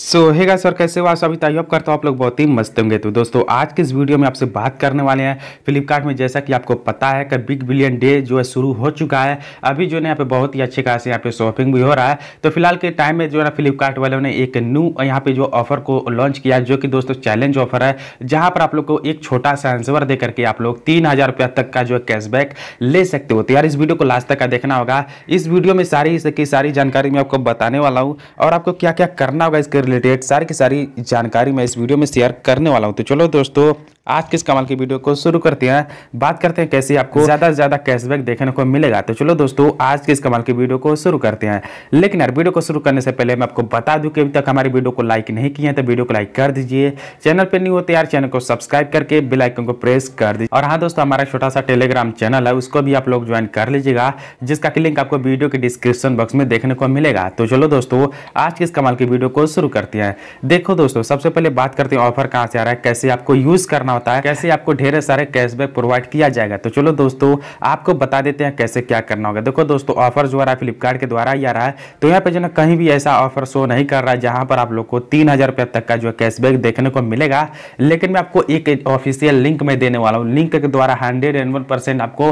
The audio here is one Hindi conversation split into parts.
सो so, हेगा सर कैसे हुआ आप सभी तैयार करता हूँ आप लोग बहुत ही मस्त होंगे तो दोस्तों आज के इस वीडियो में आपसे बात करने वाले हैं फ्लिपकार्ट में जैसा कि आपको पता है कि बिग बिलियन डे जो है शुरू हो चुका है अभी जो है यहाँ पे बहुत ही अच्छे खास यहाँ पे शॉपिंग भी हो रहा है तो फिलहाल के टाइम में जो है ना फ्लिपकार्ट वालों ने एक न्यू यहाँ पे जो ऑफर को लॉन्च किया जो कि दोस्तों चैलेंज ऑफर है जहाँ पर आप लोग को एक छोटा सा आंसर दे करके आप लोग तीन तक का जो है कैशबैक ले सकते हो तो यार इस वीडियो को लास्ट तक का देखना होगा इस वीडियो में सारी सारी जानकारी मैं आपको बताने वाला हूँ और आपको क्या क्या करना होगा इसके रिलेटेड सारी की सारी जानकारी मैं इस वीडियो में शेयर करने वाला हूँ तो चलो दोस्तों आज किस कमाल की वीडियो को शुरू करते हैं बात करते हैं कैसे आपको ज़्यादा से ज़्यादा कैशबैक देखने को मिलेगा तो चलो दोस्तों आज किस कमाल की वीडियो को शुरू करते हैं लेकिन यार वीडियो को शुरू करने से पहले मैं आपको बता दूं कि अभी तक हमारी वीडियो को लाइक नहीं किए हैं तो वीडियो को लाइक कर दीजिए चैनल पर नहीं होते तो यार चैनल को सब्सक्राइब करके बिलाइकन को प्रेस कर दीजिए और हाँ दोस्तों हमारा छोटा सा टेलीग्राम चैनल है उसको भी आप लोग ज्वाइन कर लीजिएगा जिसका लिंक आपको वीडियो के डिस्क्रिप्शन बॉक्स में देखने को मिलेगा तो चलो दोस्तों आज किस कमाल की वीडियो को शुरू करती है देखो दोस्तों सबसे पहले बात करते हैं ऑफर कहाँ से आ रहा है कैसे आपको यूज करना होता है कैसे आपको ढेर सारे कैशबैक प्रोवाइड किया जाएगा तो चलो दोस्तों आपको बता देते हैं कैसे क्या करना होगा देखो दोस्तों ऑफर जो आ रहा है फ्लिपकार्ट के द्वारा ही आ रहा है तो यहाँ पे जो ना कहीं भी ऐसा ऑफर शो नहीं कर रहा है जहाँ पर आप लोग को तीन तक का जो कैशबैक देखने को मिलेगा लेकिन मैं आपको एक ऑफिशियल लिंक में देने वाला हूँ लिंक के द्वारा हंड्रेड आपको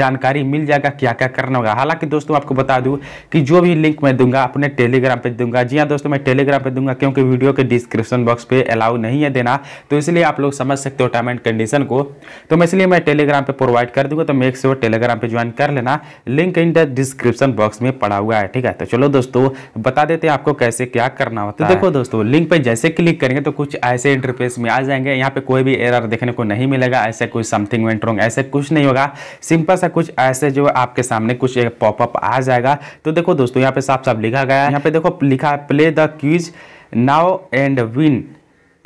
जानकारी मिल जाएगा क्या क्या करना होगा हालांकि दोस्तों आपको बता दूँ कि जो भी लिंक मैं दूंगा अपने टेलीग्राम पर दूंगा जी हाँ दोस्तों मैं टेलीग्राम पर दूंगा क्योंकि वीडियो के डिस्क्रिप्शन बॉक्स पे अलाउ नहीं है देना तो इसलिए आप लोग समझ सकते हो टर्म एंड कंडीशन को तो मैं इसलिए मैं टेलीग्राम पे प्रोवाइड कर दूंगा तो मेक श्योर टेलीग्राम पे ज्वाइन कर लेना link in the description box में पड़ा हुआ है ठीक है तो चलो दोस्तों बता देते हैं आपको कैसे क्या करना होता तो है तो देखो दोस्तों लिंक पर जैसे क्लिक करेंगे तो कुछ ऐसे इंटरफेस में आ जाएंगे यहाँ पे कोई भी एरर देखने को नहीं मिलेगा ऐसे कोई समथिंग वेंट रॉन्ग ऐसे कुछ नहीं होगा सिंपल सा कुछ ऐसे जो आपके सामने कुछ पॉपअप आ जाएगा तो देखो दोस्तों यहाँ पे साफ साफ लिखा गया है यहाँ पे देखो लिखा है play the quiz now and win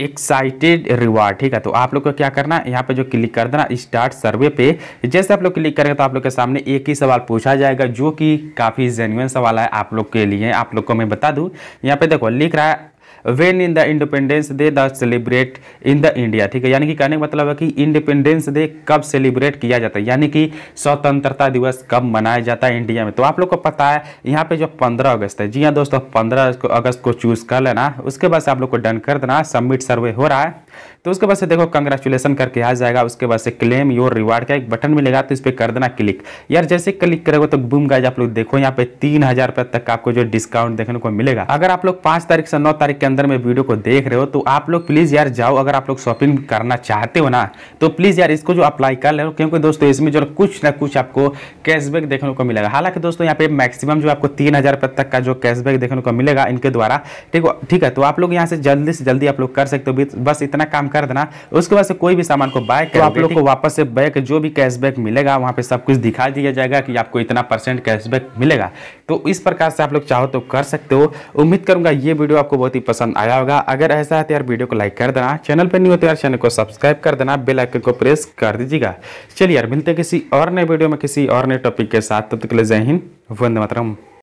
excited reward ठीक है तो आप लोग को क्या करना है यहाँ पे जो क्लिक कर देना स्टार्ट सर्वे पे जैसे आप लोग क्लिक करेंगे तो आप लोग के सामने एक ही सवाल पूछा जाएगा जो कि काफ़ी जेन्यून सवाल है आप लोग के लिए आप लोग को मैं बता दूँ यहाँ पे देखो लिख रहा है when in the independence day the celebrate in the India ठीक है यानी कि कहने का मतलब है कि इंडिपेंडेंस डे कब सेलिब्रेट किया जाता है यानी कि स्वतंत्रता दिवस कब मनाया जाता है इंडिया में तो आप लोग को पता है यहाँ पे जो पंद्रह अगस्त है जी हाँ दोस्तों पंद्रह अगस्त को चूज़ कर लेना उसके बाद आप लोग को डन कर देना सबमिट सर्वे हो रहा है तो उसके बाद से देखो कंग्रेचुलेसन करके आ जाएगा उसके बाद से क्लेम योर रिवार्ड का एक बटन मिलेगा तो इस पर कर देना क्लिक यार जैसे क्लिक करेगा तो बूम गाइज आप लोग देखो यहाँ पे तीन हजार रुपये तक आपको जो डिस्काउंट देखने को मिलेगा अगर आप लोग पाँच तारीख से नौ तारीख के अंदर में वीडियो को देख रहे हो तो आप लोग प्लीज़ यार जाओ अगर आप लोग शॉपिंग करना चाहते हो ना तो प्लीज़ यार इसको जो अप्लाई कर ले क्योंकि दोस्तों इसमें जो कुछ ना कुछ आपको कैशबैक देखने को मिलेगा हालांकि दोस्तों यहाँ पे मैक्सिमम जो आपको तीन हज़ार रुपये तक का जो कैशबैक देखने को मिलेगा इनके द्वारा ठीक है तो आप लोग यहाँ से जल्दी से जल्दी आप लोग कर सकते हो बस इतना अपना काम कर देना उसके बाद से कोई भी सामान को बाय कर तो आप लोग को वापस से बैक जो भी कैशबैक मिलेगा वहाँ पे सब कुछ दिखा दिया जाएगा कि आपको इतना परसेंट कैशबैक मिलेगा तो इस प्रकार से आप लोग चाहो तो कर सकते हो उम्मीद करूँगा ये वीडियो आपको बहुत ही पसंद आया होगा अगर ऐसा है तो यार वीडियो को लाइक कर देना चैनल पर नहीं हो तो यार चैनल को सब्सक्राइब कर देना बेलाइकन को प्रेस कर दीजिएगा चलिए यार मिलते किसी और नए वीडियो में किसी और नए टॉपिक के साथ तब तक के लिए जय हिंद वंदे मातरम